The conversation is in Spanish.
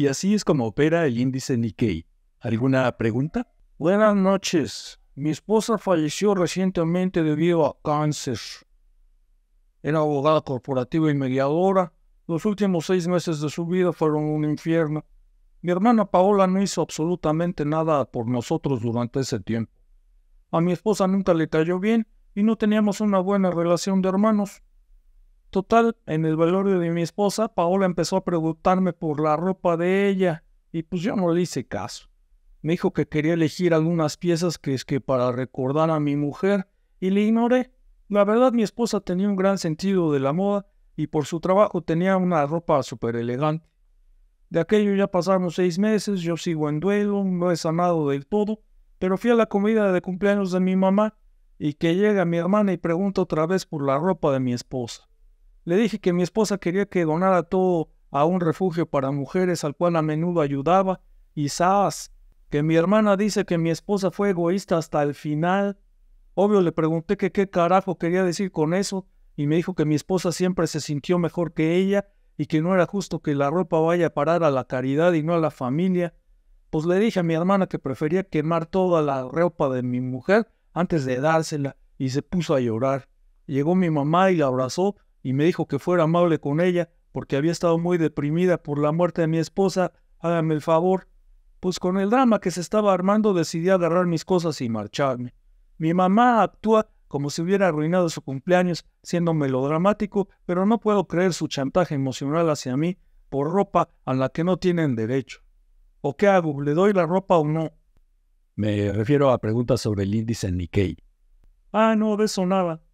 Y así es como opera el índice Nikkei. ¿Alguna pregunta? Buenas noches. Mi esposa falleció recientemente debido a cáncer. Era abogada corporativa y mediadora. Los últimos seis meses de su vida fueron un infierno. Mi hermana Paola no hizo absolutamente nada por nosotros durante ese tiempo. A mi esposa nunca le cayó bien y no teníamos una buena relación de hermanos. Total, en el valor de mi esposa, Paola empezó a preguntarme por la ropa de ella y pues yo no le hice caso. Me dijo que quería elegir algunas piezas que es que para recordar a mi mujer y le ignoré. La verdad, mi esposa tenía un gran sentido de la moda y por su trabajo tenía una ropa súper elegante. De aquello ya pasaron seis meses, yo sigo en duelo, no he sanado del todo, pero fui a la comida de cumpleaños de mi mamá y que llega mi hermana y pregunta otra vez por la ropa de mi esposa. Le dije que mi esposa quería que donara todo a un refugio para mujeres al cual a menudo ayudaba. Y sabes, que mi hermana dice que mi esposa fue egoísta hasta el final. Obvio le pregunté que qué carajo quería decir con eso y me dijo que mi esposa siempre se sintió mejor que ella y que no era justo que la ropa vaya a parar a la caridad y no a la familia. Pues le dije a mi hermana que prefería quemar toda la ropa de mi mujer antes de dársela y se puso a llorar. Llegó mi mamá y la abrazó y me dijo que fuera amable con ella porque había estado muy deprimida por la muerte de mi esposa. Hágame el favor. Pues con el drama que se estaba armando decidí agarrar mis cosas y marcharme. Mi mamá actúa como si hubiera arruinado su cumpleaños, siendo melodramático, pero no puedo creer su chantaje emocional hacia mí por ropa a la que no tienen derecho. ¿O qué hago? ¿Le doy la ropa o no? Me refiero a preguntas sobre el índice en Nikkei. Ah, no, de nada.